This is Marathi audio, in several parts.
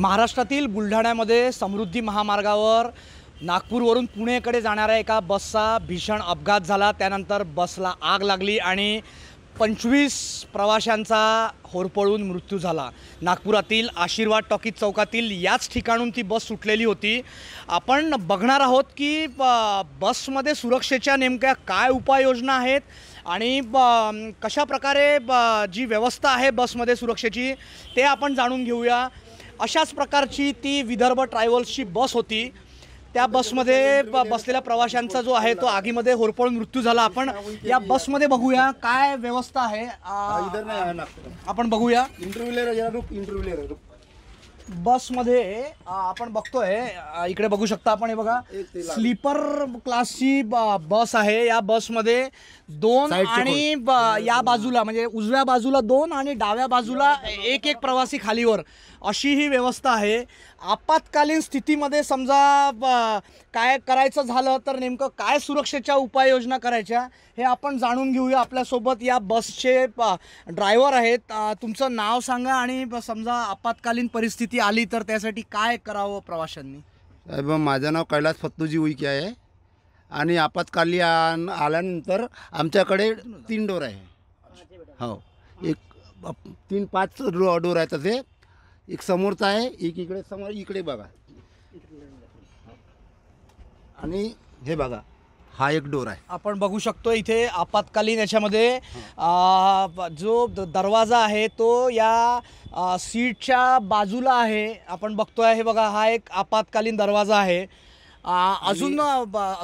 महाराष्ट्रातील बुलढाण्यामध्ये समृद्धी महामार्गावर नागपूरवरून पुणेकडे जाणाऱ्या एका बसचा भीषण अपघात झाला त्यानंतर बसला आग लागली आणि पंचवीस प्रवाशांचा होरपळून मृत्यू झाला नागपुरातील आशीर्वाद टॉकीज चौकातील याच ठिकाणून ती बस सुटलेली होती आपण बघणार आहोत की बसमध्ये सुरक्षेच्या नेमक्या काय उपाययोजना आहेत आणि ब कशा प्रकारे जी व्यवस्था आहे बसमध्ये सुरक्षेची ते आपण जाणून घेऊया अशाच प्रकारची ती विदर्भ ट्रॅव्हल्सची बस होती त्या बसमध्ये बसलेल्या प्रवाशांचा जो आहे तो आगीमध्ये होरपळून मृत्यू झाला आपण या बसमध्ये बघूया काय व्यवस्था आहे आपण बघूया इंटरव्ह्यू इंटरव्ह्यू बसमध्ये आपण बघतोय इकडे बघू शकता आपण हे बघा स्लीपर क्लासची बस आहे या बसमध्ये दोन आणि या बाजूला म्हणजे उजव्या बाजूला दोन आणि डाव्या बाजूला एक एक प्रवासी खालीवर अशी ही व्यवस्था आहे आपत्कालीन स्थितीमध्ये समजा काय करायचं झालं तर नेमकं काय सुरक्षेच्या उपाययोजना करायच्या हे आपण जाणून घेऊया आपल्यासोबत या बसचे ड्रायव्हर आहेत तुमचं नाव सांगा आणि समजा आपत्कालीन परिस्थिती आली तर त्यासाठी काय करावं प्रवाशांनी साहेब माझं नाव कैलास फत्तूजी उईके आहे आणि आपत्कालीन आल्यानंतर आमच्याकडे तीन डोर आहे हो एक तीन पाच डोर आहे तसे एक समोरचा आहे एक इकडे समोर इकडे बघा आणि हे बघा हा एक डोर आहे आपण बघू शकतो इथे आपत्कालीन याच्यामध्ये जो दरवाजा आहे तो या सीटच्या बाजूला आहे आपण बघतोय हे बघा हा एक आपत्कालीन दरवाजा आहे अजून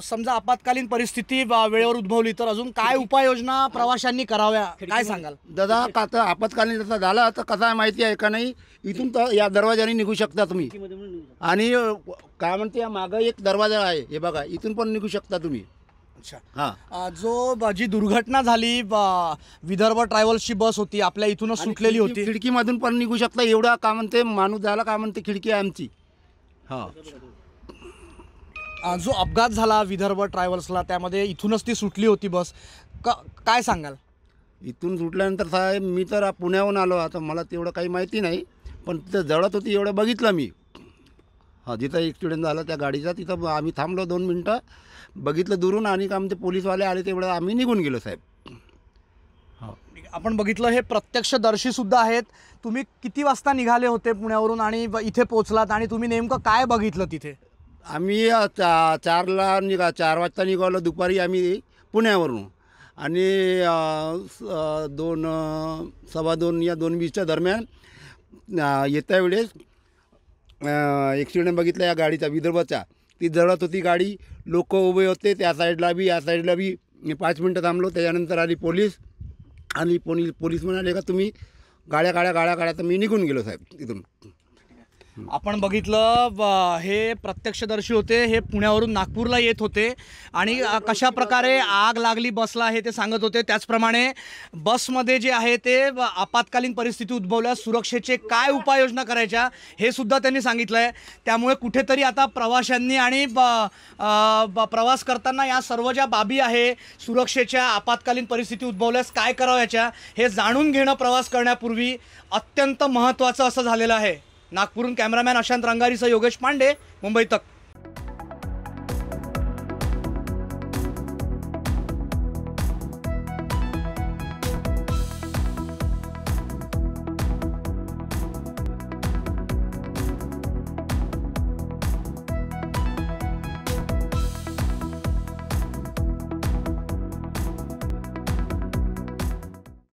समजा आपत्कालीन परिस्थिती वेळेवर उद्भवली तर अजून काय उपाययोजना प्रवाशांनी कराव्या काय सांगाल दादा का तर आपत्कालीन जसा झाला तर कसा माहिती आहे का नाही इथून तर या दरवाजाने निघू शकता तुम्ही आणि काय म्हणते या मागं एक दरवाजा आहे हे बघा इथून पण निघू शकता तुम्ही अच्छा हा जो जी दुर्घटना झाली विदर्भ ट्रॅव्हल्सची बस होती आपल्या इथूनच सुटलेली होती खिडकीमधून पण निघू शकता एवढा काय म्हणते माणूस द्यायला काय म्हणते खिडकी आहे आमची हा जो अपघात झाला विदर्भ ट्रॅव्हल्सला त्यामध्ये इथूनच ती सुटली होती बस काय सांगाल इथून सुटल्यानंतर साहेब मी तर पुण्याहून आलो आता मला तेवढं काही माहिती नाही पण तिथं जळत होती एवढं बघितलं मी हा जिथं ॲक्सिडेंट झाला त्या गाडीचा तिथं आम्ही थांबलो दोन मिनटं बघितलं दुरून आणि आमचे पोलीसवाले आले तेवढं आम्ही निघून गेलो साहेब हो आपण बघितलं हे प्रत्यक्षदर्शीसुद्धा आहेत तुम्ही किती वाजता निघाले होते पुण्यावरून आणि इथे पोचलात आणि तुम्ही नेमकं काय बघितलं तिथे आम्ही चा चारला निघा चार वाजता निघालो दुपारी आम्ही पुण्यावरून आणि दोन सव्वा दोन या दोन वीसच्या दरम्यान येत्या वेळेस ॲक्सिडेंट बघितला या गाडीचा विदर्भाचा ती जळत होती गाडी लोक उभे होते त्या साईडला बी या साईडला बी पाच मिनटं थांबलो त्याच्यानंतर आली पोलीस आणि पोलीस पोलीस म्हणाले का तुम्ही गाड्या गाड्या गाड्या गाड्या तर मी निघून गेलो साहेब तिथून आपण बघितलं हे प्रत्यक्षदर्शी होते हे पुण्यावरून नागपूरला येत होते आणि कशा प्रकारे आग लागली बसला हे ते सांगत होते त्याचप्रमाणे बसमध्ये जे आहे ते आपत्कालीन परिस्थिती उद्भवल्यास सुरक्षेचे काय उपाययोजना करायच्या हे सुद्धा त्यांनी सांगितलं आहे त्यामुळे कुठेतरी आता प्रवाशांनी आणि प्रवास करताना या सर्व ज्या बाबी आहे सुरक्षेच्या आपत्कालीन परिस्थिती उद्भवल्यास काय करावयाच्या हे जाणून घेणं प्रवास करण्यापूर्वी अत्यंत महत्त्वाचं असं झालेलं आहे नागपूरहून कॅमेरामॅन अशांत रंगारीसह योगेश पांडे मुंबई तक